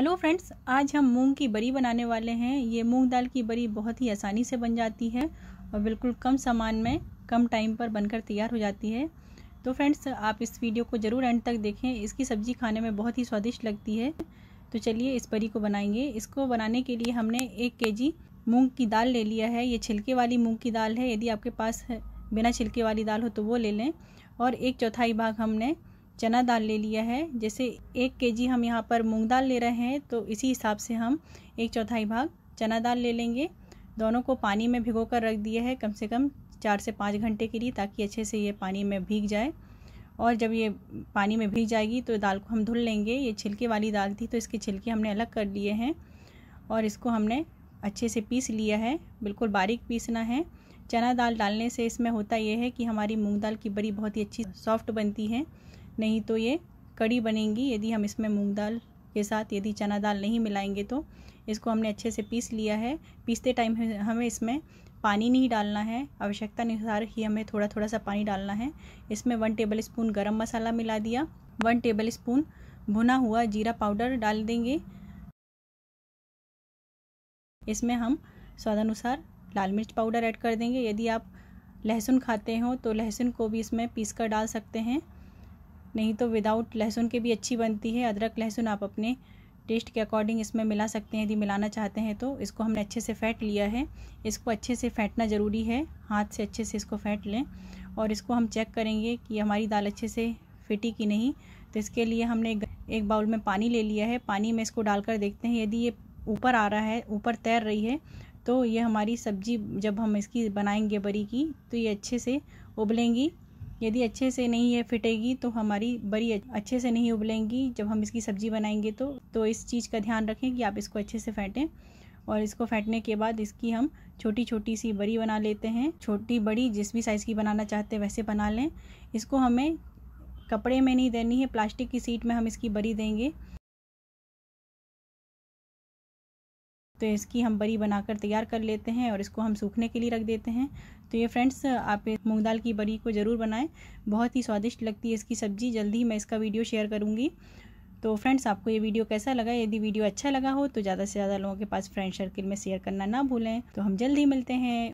hello friends आज हम मूंग की बरी बनाने वाले हैं ये मूंग दाल की बरी बहुत ही आसानी से बन जाती है और बिल्कुल कम सामान में कम टाइम पर बनकर तैयार हो जाती है तो फ्रेंड्स आप इस वीडियो को ज़रूर एंड तक देखें इसकी सब्ज़ी खाने में बहुत ही स्वादिष्ट लगती है तो चलिए इस बरी को बनाएंगे इसको बनाने के लिए हमने एक के मूँग की दाल ले लिया है ये छिलके वाली मूँग की दाल है यदि आपके पास बिना छिलके वाली दाल हो तो वो ले लें और एक चौथाई भाग हमने चना दाल ले लिया है जैसे एक केजी हम यहाँ पर मूंग दाल ले रहे हैं तो इसी हिसाब से हम एक चौथाई भाग चना दाल ले लेंगे दोनों को पानी में भिगो कर रख दिया है कम से कम चार से पाँच घंटे के लिए ताकि अच्छे से ये पानी में भीग जाए और जब ये पानी में भीग जाएगी तो दाल को हम धुल लेंगे ये छिलके वाली दाल थी तो इसके छिलके हमने अलग कर लिए हैं और इसको हमने अच्छे से पीस लिया है बिल्कुल बारीक पीसना है चना दाल डालने से इसमें होता यह है कि हमारी मूंग दाल की बड़ी बहुत ही अच्छी सॉफ्ट बनती है नहीं तो ये कड़ी बनेंगी यदि हम इसमें मूंग दाल के साथ यदि चना दाल नहीं मिलाएंगे तो इसको हमने अच्छे से पीस लिया है पीसते टाइम हमें इसमें पानी नहीं डालना है आवश्यकता अनुसार ही हमें थोड़ा थोड़ा सा पानी डालना है इसमें वन टेबल स्पून गर्म मसाला मिला दिया वन टेबल स्पून भुना हुआ जीरा पाउडर डाल देंगे इसमें हम स्वादानुसार लाल मिर्च पाउडर ऐड कर देंगे यदि आप लहसुन खाते हो तो लहसुन को भी इसमें पीस कर डाल सकते हैं नहीं तो विदाउट लहसुन के भी अच्छी बनती है अदरक लहसुन आप अपने टेस्ट के अकॉर्डिंग इसमें मिला सकते हैं यदि मिलाना चाहते हैं तो इसको हमने अच्छे से फेंट लिया है इसको अच्छे से फेंटना ज़रूरी है हाथ से अच्छे से इसको फेंट लें और इसको हम चेक करेंगे कि हमारी दाल अच्छे से फिटी कि नहीं तो इसके लिए हमने एक बाउल में पानी ले लिया है पानी में इसको डालकर देखते हैं यदि ये ऊपर आ रहा है ऊपर तैर रही है तो ये हमारी सब्ज़ी जब हम इसकी बनाएंगे बरी की तो ये अच्छे से उबलेंगी यदि अच्छे से नहीं ये फिटेगी तो हमारी बरी अच्छे से नहीं उबलेंगी जब हम इसकी सब्ज़ी बनाएंगे तो तो इस चीज़ का ध्यान रखें कि आप इसको अच्छे से फेंटें और इसको फेंटने के बाद इसकी हम छोटी छोटी सी बड़ी बना लेते हैं छोटी बड़ी जिस भी साइज़ की बनाना चाहते हैं वैसे बना लें इसको हमें कपड़े में नहीं देनी है प्लास्टिक की सीट में हम इसकी बरी देंगे तो इसकी हम बरी बनाकर तैयार कर लेते हैं और इसको हम सूखने के लिए रख देते हैं तो ये फ्रेंड्स आप मूंग दाल की बरी को ज़रूर बनाएं बहुत ही स्वादिष्ट लगती है इसकी सब्ज़ी जल्दी मैं इसका वीडियो शेयर करूँगी तो फ्रेंड्स आपको ये वीडियो कैसा लगा यदि वीडियो अच्छा लगा हो तो ज़्यादा से ज़्यादा लोगों के पास फ्रेंड सर्किल में शेयर करना ना भूलें तो हम जल्द ही मिलते हैं